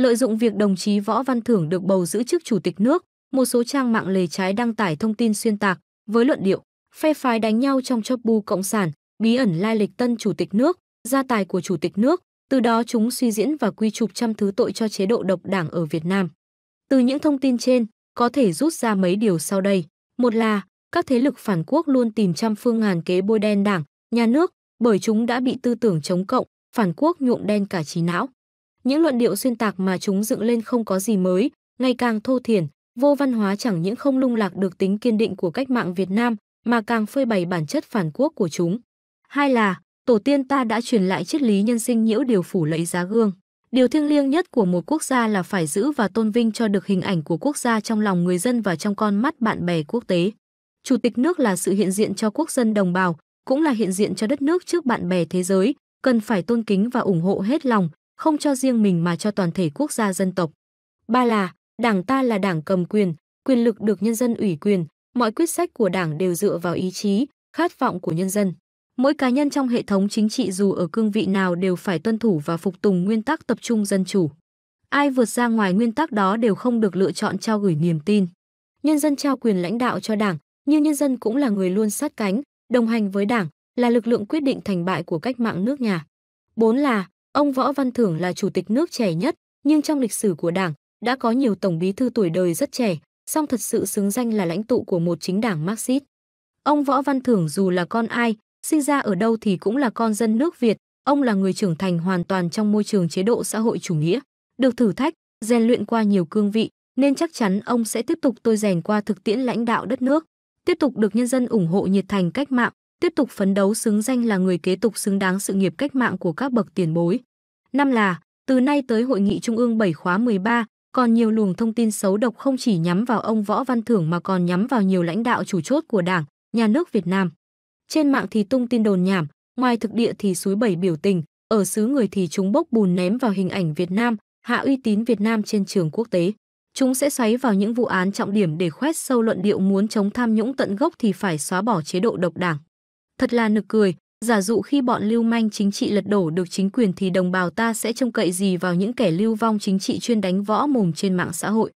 Lợi dụng việc đồng chí Võ Văn Thưởng được bầu giữ chức chủ tịch nước, một số trang mạng lề trái đăng tải thông tin xuyên tạc với luận điệu phe phái đánh nhau trong chóp bu cộng sản, bí ẩn lai lịch tân chủ tịch nước, gia tài của chủ tịch nước, từ đó chúng suy diễn và quy chụp trăm thứ tội cho chế độ độc đảng ở Việt Nam. Từ những thông tin trên, có thể rút ra mấy điều sau đây. Một là, các thế lực phản quốc luôn tìm trăm phương ngàn kế bôi đen đảng, nhà nước, bởi chúng đã bị tư tưởng chống cộng, phản quốc nhuộm đen cả trí não những luận điệu xuyên tạc mà chúng dựng lên không có gì mới, ngày càng thô thiển, vô văn hóa chẳng những không lung lạc được tính kiên định của cách mạng Việt Nam mà càng phơi bày bản chất phản quốc của chúng. Hai là, tổ tiên ta đã truyền lại triết lý nhân sinh nhiễu điều phủ lấy giá gương. Điều thiêng liêng nhất của một quốc gia là phải giữ và tôn vinh cho được hình ảnh của quốc gia trong lòng người dân và trong con mắt bạn bè quốc tế. Chủ tịch nước là sự hiện diện cho quốc dân đồng bào, cũng là hiện diện cho đất nước trước bạn bè thế giới, cần phải tôn kính và ủng hộ hết lòng, không cho riêng mình mà cho toàn thể quốc gia dân tộc. Ba là, đảng ta là đảng cầm quyền, quyền lực được nhân dân ủy quyền, mọi quyết sách của đảng đều dựa vào ý chí, khát vọng của nhân dân. Mỗi cá nhân trong hệ thống chính trị dù ở cương vị nào đều phải tuân thủ và phục tùng nguyên tắc tập trung dân chủ. Ai vượt ra ngoài nguyên tắc đó đều không được lựa chọn trao gửi niềm tin. Nhân dân trao quyền lãnh đạo cho đảng, nhưng nhân dân cũng là người luôn sát cánh, đồng hành với đảng, là lực lượng quyết định thành bại của cách mạng nước nhà. 4 là Ông Võ Văn Thưởng là chủ tịch nước trẻ nhất, nhưng trong lịch sử của Đảng đã có nhiều tổng bí thư tuổi đời rất trẻ, song thật sự xứng danh là lãnh tụ của một chính đảng Marxist. Ông Võ Văn Thưởng dù là con ai, sinh ra ở đâu thì cũng là con dân nước Việt, ông là người trưởng thành hoàn toàn trong môi trường chế độ xã hội chủ nghĩa, được thử thách, rèn luyện qua nhiều cương vị, nên chắc chắn ông sẽ tiếp tục tôi rèn qua thực tiễn lãnh đạo đất nước, tiếp tục được nhân dân ủng hộ nhiệt thành cách mạng, tiếp tục phấn đấu xứng danh là người kế tục xứng đáng sự nghiệp cách mạng của các bậc tiền bối. Năm là, từ nay tới hội nghị trung ương 7 khóa 13, còn nhiều luồng thông tin xấu độc không chỉ nhắm vào ông Võ Văn Thưởng mà còn nhắm vào nhiều lãnh đạo chủ chốt của Đảng, nhà nước Việt Nam. Trên mạng thì tung tin đồn nhảm, ngoài thực địa thì suối bảy biểu tình, ở xứ người thì chúng bốc bùn ném vào hình ảnh Việt Nam, hạ uy tín Việt Nam trên trường quốc tế. Chúng sẽ xoáy vào những vụ án trọng điểm để khoét sâu luận điệu muốn chống tham nhũng tận gốc thì phải xóa bỏ chế độ độc đảng. Thật là nực cười, Giả dụ khi bọn lưu manh chính trị lật đổ được chính quyền thì đồng bào ta sẽ trông cậy gì vào những kẻ lưu vong chính trị chuyên đánh võ mồm trên mạng xã hội.